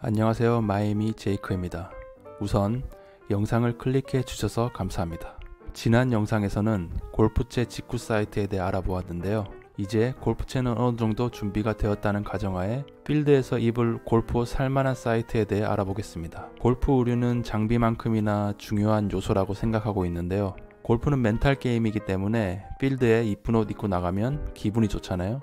안녕하세요 마이미 제이크입니다. 우선 영상을 클릭해 주셔서 감사합니다. 지난 영상에서는 골프채 직구 사이트에 대해 알아보았는데요. 이제 골프채는 어느 정도 준비가 되었다는 가정하에 필드에서 입을 골프 살만한 사이트에 대해 알아보겠습니다. 골프 의류는 장비만큼이나 중요한 요소라고 생각하고 있는데요. 골프는 멘탈 게임이기 때문에 필드에 이쁜 옷 입고 나가면 기분이 좋잖아요.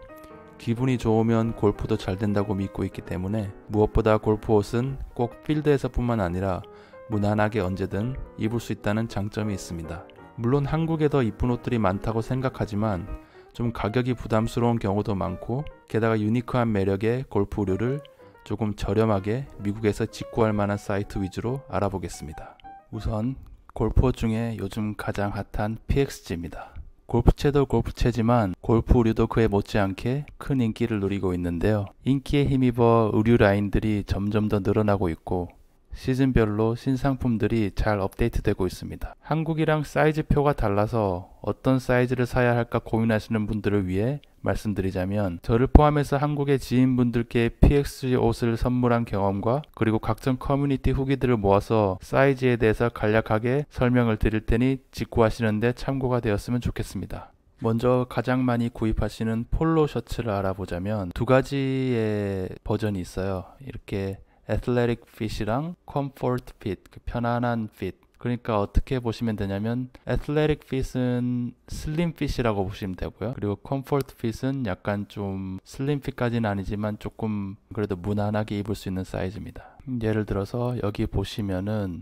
기분이 좋으면 골프도 잘 된다고 믿고 있기 때문에 무엇보다 골프 옷은 꼭 필드에서뿐만 아니라 무난하게 언제든 입을 수 있다는 장점이 있습니다. 물론 한국에 더 이쁜 옷들이 많다고 생각하지만 좀 가격이 부담스러운 경우도 많고 게다가 유니크한 매력의 골프류를 조금 저렴하게 미국에서 직구할 만한 사이트 위주로 알아보겠습니다. 우선 골프 옷 중에 요즘 가장 핫한 PXG입니다. 골프채도 골프채지만 골프 의류도 그에 못지않게 큰 인기를 누리고 있는데요. 인기에 힘입어 의류 라인들이 점점 더 늘어나고 있고 시즌별로 신상품들이 잘 업데이트되고 있습니다. 한국이랑 사이즈표가 달라서 어떤 사이즈를 사야 할까 고민하시는 분들을 위해 말씀드리자면 저를 포함해서 한국의 지인분들께 PX 옷을 선물한 경험과 그리고 각종 커뮤니티 후기들을 모아서 사이즈에 대해서 간략하게 설명을 드릴 테니 직구하시는데 참고가 되었으면 좋겠습니다. 먼저 가장 많이 구입하시는 폴로 셔츠를 알아보자면 두 가지의 버전이 있어요. 이렇게 athletic fit이랑 comfort fit, 그 편안한 fit. 그러니까 어떻게 보시면 되냐면 athletic fit은 slim fit이라고 보시면 되고요. 그리고 comfort fit은 약간 좀 slim fit까지는 아니지만 조금 그래도 무난하게 입을 수 있는 사이즈입니다. 예를 들어서 여기 보시면은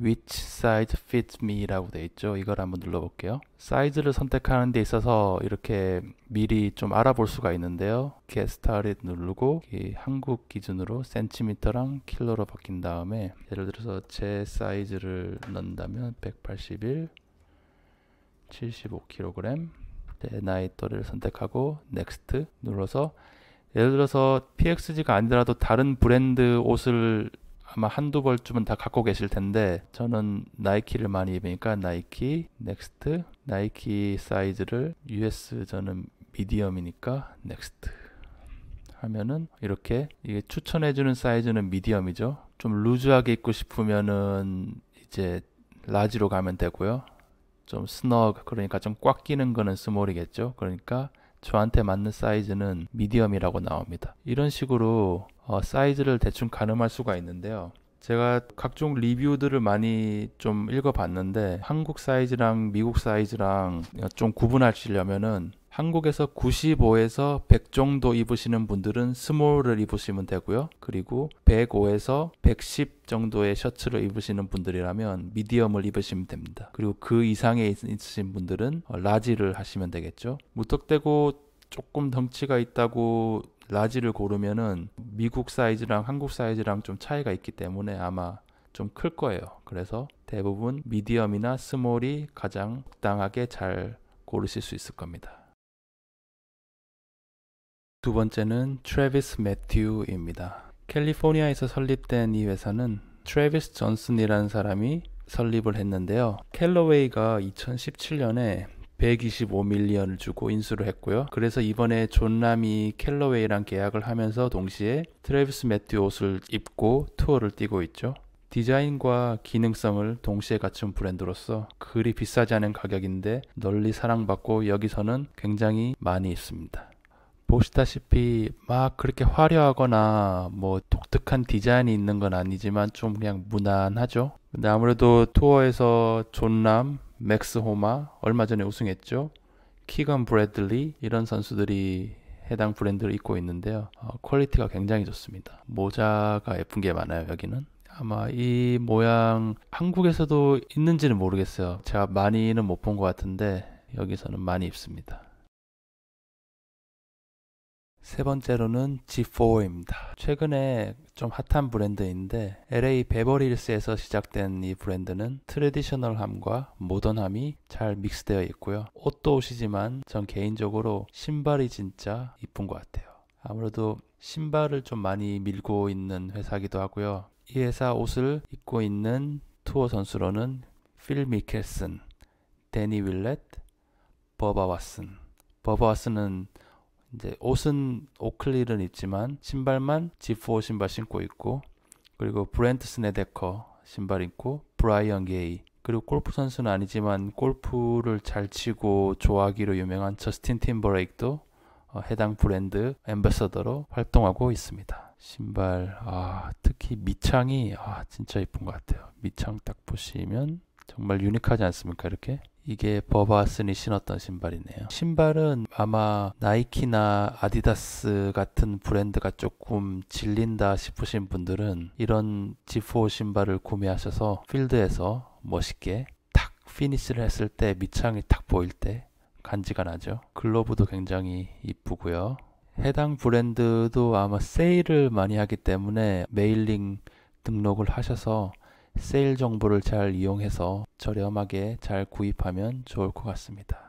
which size fits me 라고 돼 있죠 이걸 한번 눌러볼게요 사이즈를 선택하는 데 있어서 이렇게 미리 좀 알아볼 수가 있는데요 get started 누르고 한국 기준으로 센티미터랑 킬로로 바뀐 다음에 예를 들어서 제 사이즈를 넣는다면 181 75kg 내 나이 또래를 선택하고 next 눌러서 예를 들어서 PXG가 아니더라도 다른 브랜드 옷을 아마 한두 벌쯤은 다 갖고 계실 텐데 저는 나이키를 많이 입으니까 나이키, 넥스트, 나이키 사이즈를 US 저는 미디엄이니까 넥스트 하면은 이렇게 이게 추천해주는 사이즈는 미디엄이죠. 좀 루즈하게 입고 싶으면은 이제 라지로 가면 되고요. 좀스너그 그러니까 좀 꽉 끼는 거는 스몰이겠죠. 그러니까 저한테 맞는 사이즈는 미디엄이라고 나옵니다. 이런 식으로 어, 사이즈를 대충 가늠할 수가 있는데요. 제가 각종 리뷰들을 많이 좀 읽어봤는데 한국 사이즈랑 미국 사이즈랑 좀 구분하시려면은 한국에서 95에서 100 정도 입으시는 분들은 스몰을 입으시면 되고요. 그리고 105에서 110 정도의 셔츠를 입으시는 분들이라면 미디엄을 입으시면 됩니다. 그리고 그 이상에 있으신 분들은 어, 라지를 하시면 되겠죠. 무턱대고 조금 덩치가 있다고 라지를 고르면은 미국 사이즈랑 한국 사이즈랑 좀 차이가 있기 때문에 아마 좀 클 거예요. 그래서 대부분 미디엄이나 스몰이 가장 적당하게 잘 고르실 수 있을 겁니다. 두 번째는 트래비스 매튜입니다. 캘리포니아에서 설립된 이 회사는 트래비스 존슨이라는 사람이 설립을 했는데요. 캘러웨이가 2017년에 125밀리언을 주고 인수를 했고요. 그래서 이번에 존남이 켈러웨이랑 계약을 하면서 동시에 트래비스 매튜 옷을 입고 투어를 뛰고 있죠. 디자인과 기능성을 동시에 갖춘 브랜드로서 그리 비싸지 않은 가격인데 널리 사랑받고 여기서는 굉장히 많이 있습니다. 보시다시피 막 그렇게 화려하거나 뭐 독특한 디자인이 있는 건 아니지만 좀 그냥 무난하죠. 근데 아무래도 투어에서 존남, 맥스 호마 얼마 전에 우승했죠. 키건 브래들리 이런 선수들이 해당 브랜드를 입고 있는데요. 어, 퀄리티가 굉장히 좋습니다. 모자가 예쁜 게 많아요, 여기는. 아마 이 모양 한국에서도 있는지는 모르겠어요. 제가 많이는 못 본 것 같은데 여기서는 많이 입습니다. 세 번째로는 G4입니다. 최근에 좀 핫한 브랜드인데 LA 베버리힐스에서 시작된 이 브랜드는 트레디셔널함과 모던함이 잘 믹스되어 있고요. 옷도 옷이지만 전 개인적으로 신발이 진짜 이쁜 것 같아요. 아무래도 신발을 좀 많이 밀고 있는 회사기도 하고요. 이 회사 옷을 입고 있는 투어 선수로는 필 미켈슨, 데니 윌렛, 버바 왓슨. 버바 왓슨은 이제 옷은 오클릴은 있지만 신발만 G4 신발 신고 있고 그리고 브렌트 스네데커 신발 입고 브라이언 게이 그리고 골프 선수는 아니지만 골프를 잘 치고 좋아하기로 유명한 저스틴 팀버레이크도 어, 해당 브랜드 엠버서더로 활동하고 있습니다. 신발 아 특히 밑창이 아 진짜 예쁜 것 같아요. 밑창 딱 보시면 정말 유니크하지 않습니까 이렇게 이게 버바슨이 신었던 신발이네요. 신발은 아마 나이키나 아디다스 같은 브랜드가 조금 질린다 싶으신 분들은 이런 지포 신발을 구매하셔서 필드에서 멋있게 탁 피니시를 했을 때 밑창이 탁 보일 때 간지가 나죠. 글러브도 굉장히 이쁘고요. 해당 브랜드도 아마 세일을 많이 하기 때문에 메일링 등록을 하셔서 세일 정보를 잘 이용해서 저렴하게 잘 구입하면 좋을 것 같습니다.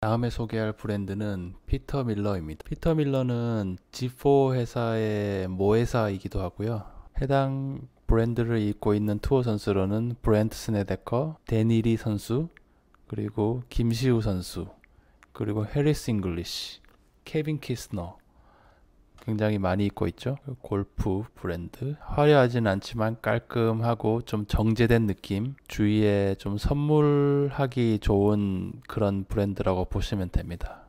다음에 소개할 브랜드는 피터 밀러입니다. 피터 밀러는 G4 회사의 모회사이기도 하고요. 해당 브랜드를 입고 있는 투어 선수로는 브랜트 스네데커, 데니리 선수, 그리고 김시우 선수, 그리고 해리스 잉글리시, 케빈 키스너, 굉장히 많이 입고 있죠. 그 골프 브랜드. 화려하진 않지만 깔끔하고 좀 정제된 느낌. 주위에 좀 선물하기 좋은 그런 브랜드라고 보시면 됩니다.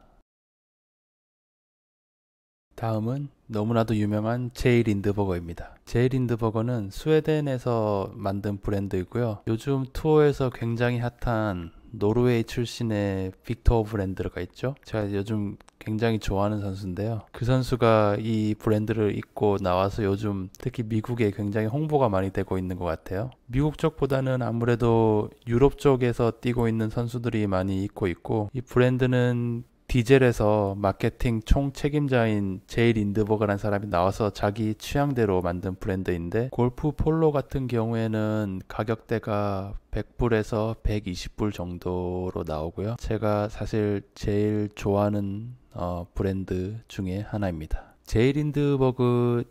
다음은 너무나도 유명한 제이 린드버거입니다. 제이 린드버거는 스웨덴에서 만든 브랜드이고요. 요즘 투어에서 굉장히 핫한 노르웨이 출신의 빅터 브랜드가 있죠. 제가 요즘 굉장히 좋아하는 선수인데요. 그 선수가 이 브랜드를 입고 나와서 요즘 특히 미국에 굉장히 홍보가 많이 되고 있는 것 같아요. 미국 쪽보다는 아무래도 유럽 쪽에서 뛰고 있는 선수들이 많이 입고 있고 이 브랜드는 디젤에서 마케팅 총 책임자인 제일 인드버그라는 사람이 나와서 자기 취향대로 만든 브랜드인데 골프 폴로 같은 경우에는 가격대가 100불에서 120불 정도로 나오고요. 제가 사실 제일 좋아하는 어, 브랜드 중에 하나입니다. 제일 인드버그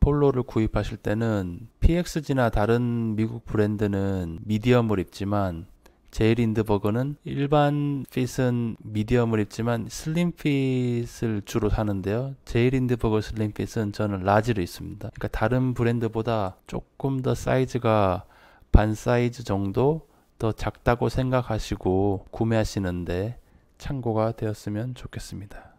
폴로를 구입하실 때는 PXG나 다른 미국 브랜드는 미디엄을 입지만 제일린드버거는 일반 핏은 미디엄을 입지만 슬림 핏을 주로 사는데요. 제일린드버거 슬림 핏은 저는 라지를 입습니다. 그러니까 다른 브랜드보다 조금 더 사이즈가 반 사이즈 정도 더 작다고 생각하시고 구매하시는데 참고가 되었으면 좋겠습니다.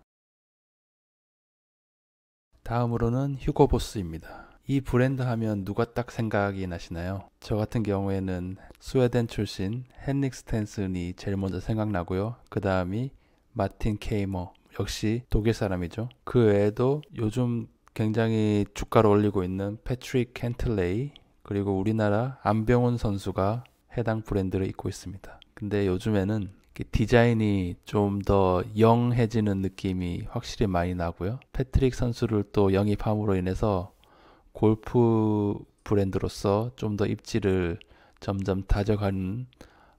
다음으로는 휴고보스입니다 이 브랜드 하면 누가 딱 생각이 나시나요? 저 같은 경우에는 스웨덴 출신 헨릭 스탠슨이 제일 먼저 생각나고요. 그 다음이 마틴 케이머 역시 독일 사람이죠. 그 외에도 요즘 굉장히 주가를 올리고 있는 패트릭 켄틀레이 그리고 우리나라 안병훈 선수가 해당 브랜드를 입고 있습니다. 근데 요즘에는 디자인이 좀 더 영해지는 느낌이 확실히 많이 나고요. 패트릭 선수를 또 영입함으로 인해서 골프 브랜드로서 좀 더 입지를 점점 다져가는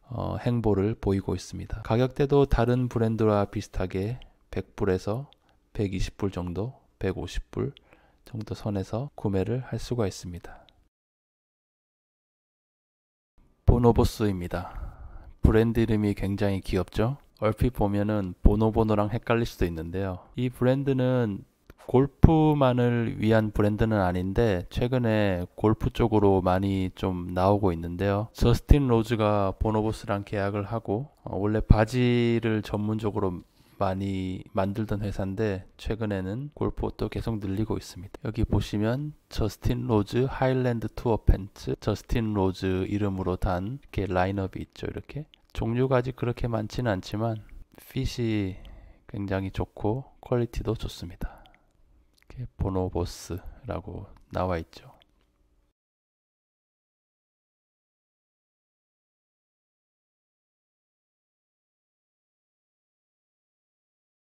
어, 행보를 보이고 있습니다. 가격대도 다른 브랜드와 비슷하게 100불에서 120불 정도, 150불 정도 선에서 구매를 할 수가 있습니다. 보노보스입니다. 브랜드 이름이 굉장히 귀엽죠? 얼핏 보면은 보노보노랑 헷갈릴 수도 있는데요. 이 브랜드는 골프만을 위한 브랜드는 아닌데 최근에 골프 쪽으로 많이 좀 나오고 있는데요. 저스틴 로즈가 보노보스랑 계약을 하고 어, 원래 바지를 전문적으로 많이 만들던 회사인데 최근에는 골프도 옷 계속 늘리고 있습니다. 여기 보시면 저스틴 로즈 하일랜드 투어 팬츠 저스틴 로즈 이름으로 단 이렇게 라인업이 있죠. 이렇게 종류가 아직 그렇게 많지는 않지만 핏이 굉장히 좋고 퀄리티도 좋습니다. 보노보스라고 나와 있죠.